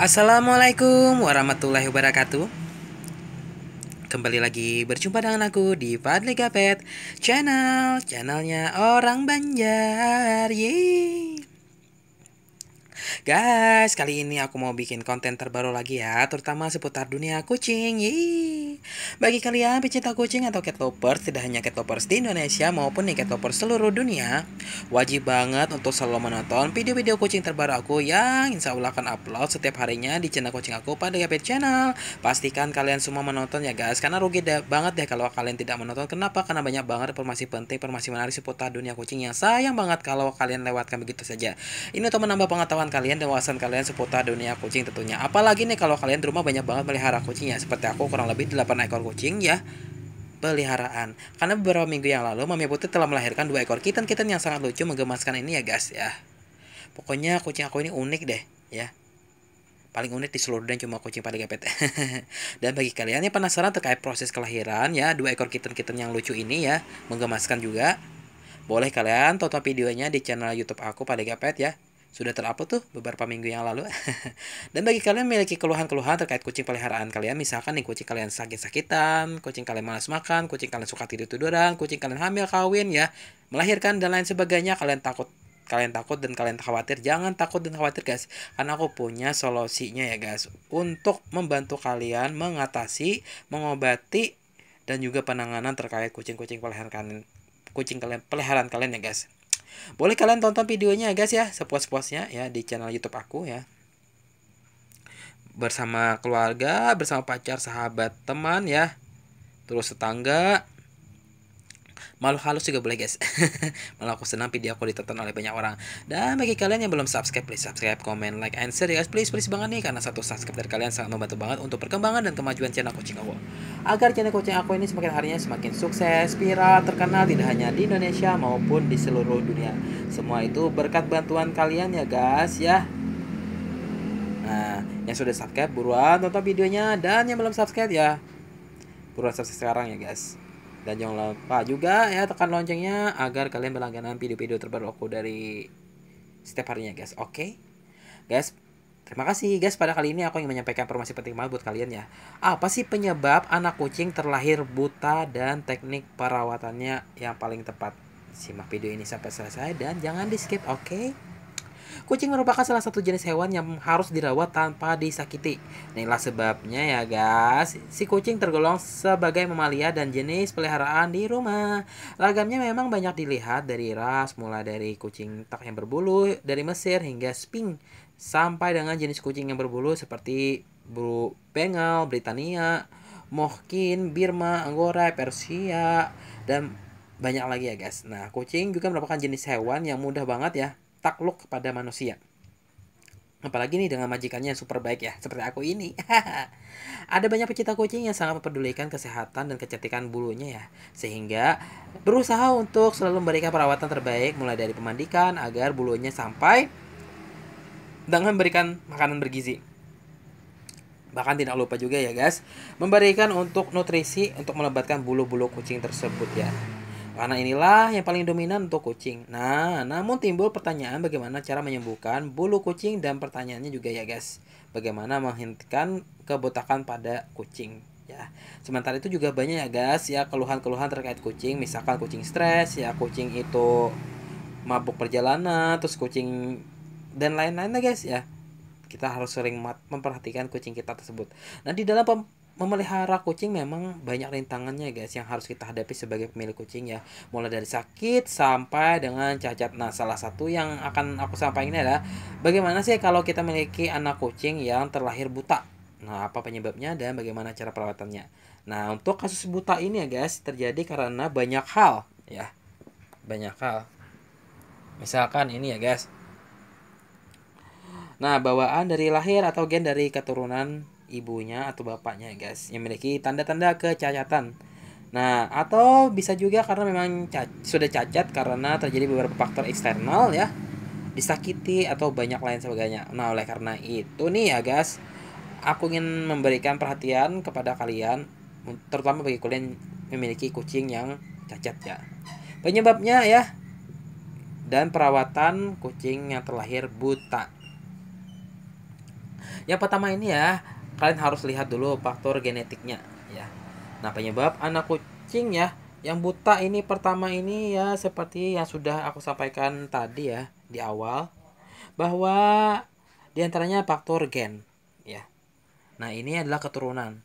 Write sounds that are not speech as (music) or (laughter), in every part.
Assalamualaikum warahmatullahi wabarakatuh Kembali lagi berjumpa dengan aku di Fadli Gapet Channel, channelnya orang Banjar Yeay Guys, kali ini aku mau bikin konten terbaru lagi ya Terutama seputar dunia kucing Yeay bagi kalian pecinta kucing atau cat lovers, tidak hanya cat lovers di Indonesia maupun di cat lovers seluruh dunia, wajib banget untuk selalu menonton video-video kucing terbaru aku yang insya Allah akan upload setiap harinya di channel kucing aku pada Gapit Channel. Pastikan kalian semua menonton ya guys, karena rugi deh, banget deh kalau kalian tidak menonton. Kenapa? Karena banyak banget informasi penting, informasi menarik seputar dunia kucing yang sayang banget kalau kalian lewatkan begitu saja. Ini untuk menambah pengetahuan kalian dan wawasan kalian seputar dunia kucing tentunya. Apalagi nih kalau kalian di rumah banyak banget melihara kucing ya, seperti aku kurang lebih 8 8 ekor kucing ya peliharaan. Karena beberapa minggu yang lalu Mami putih telah melahirkan dua ekor kitten-kitten yang sangat lucu menggemaskan ini ya guys ya. Pokoknya kucing aku ini unik deh ya. Paling unik di seluruh dan cuma kucing paling gepet. (laughs) dan bagi kalian yang penasaran terkait proses kelahiran ya, dua ekor kitten-kitten yang lucu ini ya, menggemaskan juga. Boleh kalian tonton videonya di channel YouTube aku pada gepet ya sudah terupload tuh beberapa minggu yang lalu. (laughs) Dan bagi kalian memiliki keluhan-keluhan terkait kucing peliharaan kalian, misalkan nih kucing kalian sakit-sakitan, kucing kalian malas makan, kucing kalian suka tidur-tiduran, kucing kalian hamil, kawin ya, melahirkan dan lain sebagainya, kalian takut kalian takut dan kalian khawatir jangan takut dan khawatir guys karena aku punya solusinya ya guys untuk membantu kalian mengatasi mengobati dan juga penanganan terkait kucing-kucing peliharaan kucing kalian peliharaan kalian ya guys boleh kalian tonton videonya ya guys ya, sepuas-puasnya ya di channel YouTube aku ya. Bersama keluarga, bersama pacar, sahabat, teman ya. Terus tetangga, Malu halus juga boleh guys (laughs) Malah aku senang video aku ditonton oleh banyak orang Dan bagi kalian yang belum subscribe Please subscribe, comment, like, and share guys Please, please banget nih Karena satu subscribe dari kalian sangat membantu banget Untuk perkembangan dan kemajuan channel Kucing aku Agar channel Kucing aku ini semakin harinya semakin sukses Viral, terkenal tidak hanya di Indonesia maupun di seluruh dunia Semua itu berkat bantuan kalian ya guys ya Nah, yang sudah subscribe buruan tonton videonya dan yang belum subscribe ya buruan subscribe sekarang ya guys. Dan jangan lupa juga ya tekan loncengnya agar kalian berlangganan video-video terbaru aku dari setiap harinya guys. Oke? Okay? Guys, terima kasih guys pada kali ini aku ingin menyampaikan informasi penting banget buat kalian ya. Apa sih penyebab anak kucing terlahir buta dan teknik perawatannya yang paling tepat? Simak video ini sampai selesai dan jangan di skip, oke? Okay? Kucing merupakan salah satu jenis hewan yang harus dirawat tanpa disakiti. Inilah sebabnya ya guys, si kucing tergolong sebagai mamalia dan jenis peliharaan di rumah. Ragamnya memang banyak dilihat dari ras, mulai dari kucing tak yang berbulu dari Mesir hingga Sphinx sampai dengan jenis kucing yang berbulu seperti Bru Bengal, Britania, Mohkin, Birma, Anggora, Persia, dan banyak lagi ya guys. Nah, kucing juga merupakan jenis hewan yang mudah banget ya takluk kepada manusia. Apalagi nih dengan majikannya yang super baik ya, seperti aku ini. (laughs) Ada banyak pecinta kucing yang sangat mempedulikan kesehatan dan kecantikan bulunya ya. Sehingga berusaha untuk selalu memberikan perawatan terbaik mulai dari pemandikan agar bulunya sampai dengan memberikan makanan bergizi. Bahkan tidak lupa juga ya guys, memberikan untuk nutrisi untuk melebatkan bulu-bulu kucing tersebut ya karena inilah yang paling dominan untuk kucing. Nah, namun timbul pertanyaan bagaimana cara menyembuhkan bulu kucing dan pertanyaannya juga ya guys, bagaimana menghentikan kebotakan pada kucing ya. Sementara itu juga banyak ya guys ya keluhan-keluhan terkait kucing, misalkan kucing stres, ya kucing itu mabuk perjalanan, terus kucing dan lain-lain ya guys ya. Kita harus sering memperhatikan kucing kita tersebut. Nah, di dalam memelihara kucing memang banyak rintangannya ya guys yang harus kita hadapi sebagai pemilik kucing ya mulai dari sakit sampai dengan cacat nah salah satu yang akan aku sampaikan adalah bagaimana sih kalau kita memiliki anak kucing yang terlahir buta nah apa penyebabnya dan bagaimana cara perawatannya nah untuk kasus buta ini ya guys terjadi karena banyak hal ya banyak hal misalkan ini ya guys nah bawaan dari lahir atau gen dari keturunan ibunya atau bapaknya guys yang memiliki tanda-tanda kecacatan nah atau bisa juga karena memang sudah cacat karena terjadi beberapa faktor eksternal ya disakiti atau banyak lain sebagainya nah oleh karena itu nih ya guys aku ingin memberikan perhatian kepada kalian terutama bagi kalian memiliki kucing yang cacat ya penyebabnya ya dan perawatan kucing yang terlahir buta yang pertama ini ya kalian harus lihat dulu faktor genetiknya ya. Nah, penyebab anak kucing ya yang buta ini pertama ini ya seperti yang sudah aku sampaikan tadi ya di awal bahwa diantaranya faktor gen ya. Nah, ini adalah keturunan.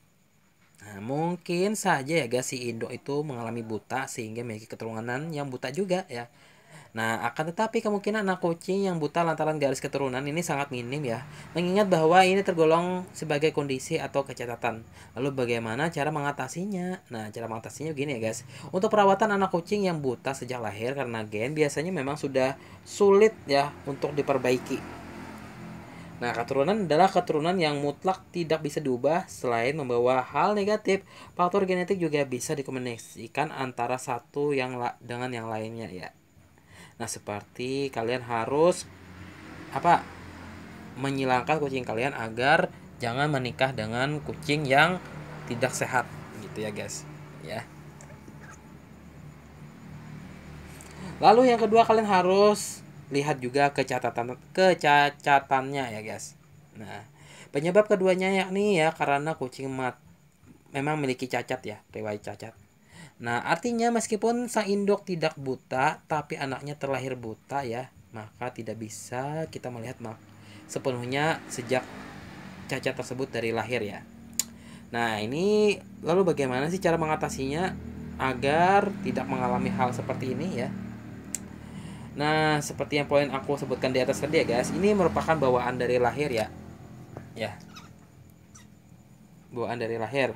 Nah, mungkin saja ya guys si Indo itu mengalami buta sehingga memiliki keturunan yang buta juga ya. Nah, akan tetapi kemungkinan anak kucing yang buta lantaran garis keturunan ini sangat minim ya, mengingat bahwa ini tergolong sebagai kondisi atau kecatatan. Lalu bagaimana cara mengatasinya? Nah, cara mengatasinya begini ya guys. Untuk perawatan anak kucing yang buta sejak lahir karena gen biasanya memang sudah sulit ya untuk diperbaiki. Nah, keturunan adalah keturunan yang mutlak tidak bisa diubah selain membawa hal negatif. Faktor genetik juga bisa dikombinasikan antara satu yang dengan yang lainnya ya. Nah, seperti kalian harus apa? menyilangkan kucing kalian agar jangan menikah dengan kucing yang tidak sehat gitu ya, guys. Ya. Lalu yang kedua kalian harus lihat juga kecatatan kecacatannya ya guys. Nah, penyebab keduanya yakni ya karena kucing mat memang memiliki cacat ya, riwayat cacat. Nah, artinya meskipun sang induk tidak buta, tapi anaknya terlahir buta ya, maka tidak bisa kita melihat mak sepenuhnya sejak cacat tersebut dari lahir ya. Nah, ini lalu bagaimana sih cara mengatasinya agar tidak mengalami hal seperti ini ya? Nah, seperti yang poin aku sebutkan di atas tadi ya, guys, ini merupakan bawaan dari lahir ya. Ya. Bawaan dari lahir.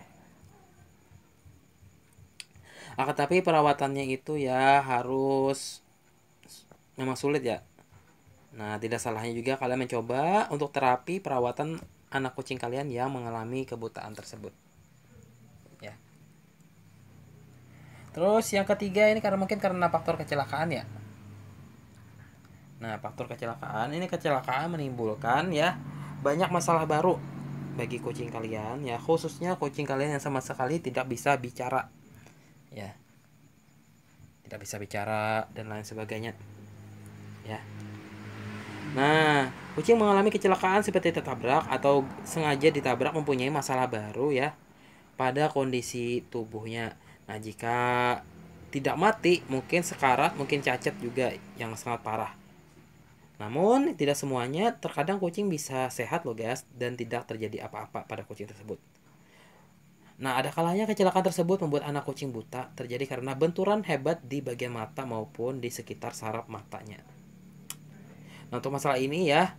Akan ah, tapi perawatannya itu ya harus memang sulit ya. Nah, tidak salahnya juga kalian mencoba untuk terapi perawatan anak kucing kalian yang mengalami kebutaan tersebut. Ya. Terus yang ketiga ini karena mungkin karena faktor kecelakaan ya. Nah, faktor kecelakaan ini kecelakaan menimbulkan ya banyak masalah baru bagi kucing kalian ya, khususnya kucing kalian yang sama sekali tidak bisa bicara ya tidak bisa bicara dan lain sebagainya ya nah kucing mengalami kecelakaan seperti tertabrak atau sengaja ditabrak mempunyai masalah baru ya pada kondisi tubuhnya nah jika tidak mati mungkin sekarat mungkin cacat juga yang sangat parah namun tidak semuanya terkadang kucing bisa sehat loh guys dan tidak terjadi apa-apa pada kucing tersebut Nah, ada kalanya kecelakaan tersebut membuat anak kucing buta terjadi karena benturan hebat di bagian mata maupun di sekitar saraf matanya. Nah, untuk masalah ini ya,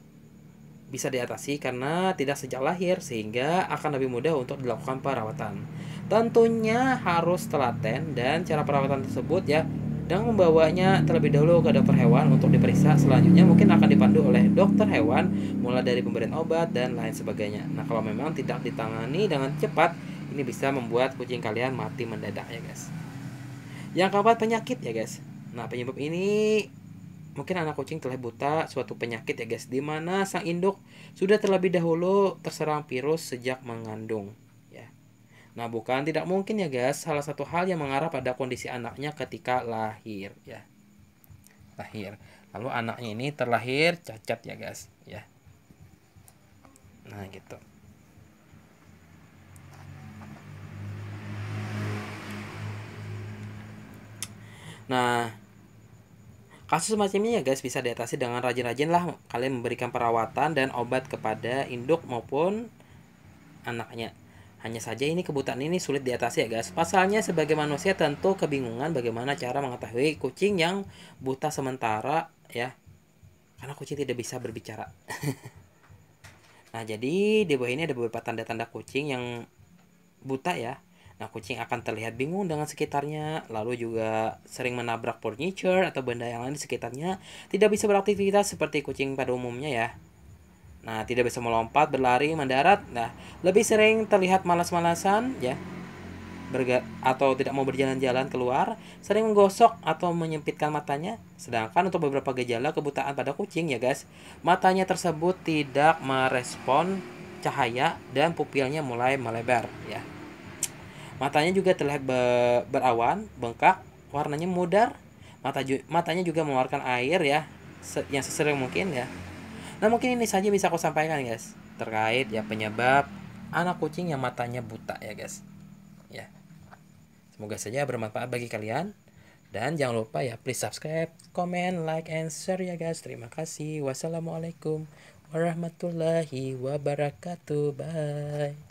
bisa diatasi karena tidak sejak lahir sehingga akan lebih mudah untuk dilakukan perawatan. Tentunya harus telaten dan cara perawatan tersebut ya dan membawanya terlebih dahulu ke dokter hewan untuk diperiksa. Selanjutnya mungkin akan dipandu oleh dokter hewan mulai dari pemberian obat dan lain sebagainya. Nah, kalau memang tidak ditangani dengan cepat ini bisa membuat kucing kalian mati mendadak ya guys. Yang keempat penyakit ya guys. Nah penyebab ini mungkin anak kucing telah buta suatu penyakit ya guys. Dimana sang induk sudah terlebih dahulu terserang virus sejak mengandung. Ya. Nah bukan tidak mungkin ya guys. Salah satu hal yang mengarah pada kondisi anaknya ketika lahir ya. Lahir. Lalu anaknya ini terlahir cacat ya guys. Ya. Nah gitu. Nah, kasus semacam ini ya guys bisa diatasi dengan rajin rajin lah kalian memberikan perawatan dan obat kepada induk maupun anaknya. Hanya saja ini kebutaan ini sulit diatasi ya guys. Pasalnya sebagai manusia tentu kebingungan bagaimana cara mengetahui kucing yang buta sementara ya. Karena kucing tidak bisa berbicara. (laughs) nah jadi di bawah ini ada beberapa tanda-tanda kucing yang buta ya. Nah, kucing akan terlihat bingung dengan sekitarnya, lalu juga sering menabrak furniture atau benda yang lain di sekitarnya, tidak bisa beraktivitas seperti kucing pada umumnya ya. Nah, tidak bisa melompat, berlari, mendarat. Nah, lebih sering terlihat malas-malasan ya. Berga atau tidak mau berjalan-jalan keluar, sering menggosok atau menyempitkan matanya. Sedangkan untuk beberapa gejala kebutaan pada kucing ya, guys, matanya tersebut tidak merespon cahaya dan pupilnya mulai melebar ya. Matanya juga terlihat be berawan, bengkak, warnanya mudar. Mata ju matanya juga mengeluarkan air ya, se yang sesering mungkin ya. Nah mungkin ini saja bisa aku sampaikan guys terkait ya penyebab anak kucing yang matanya buta ya guys. Ya. Semoga saja bermanfaat bagi kalian. Dan jangan lupa ya please subscribe, comment, like, and share ya guys. Terima kasih. Wassalamualaikum warahmatullahi wabarakatuh. Bye.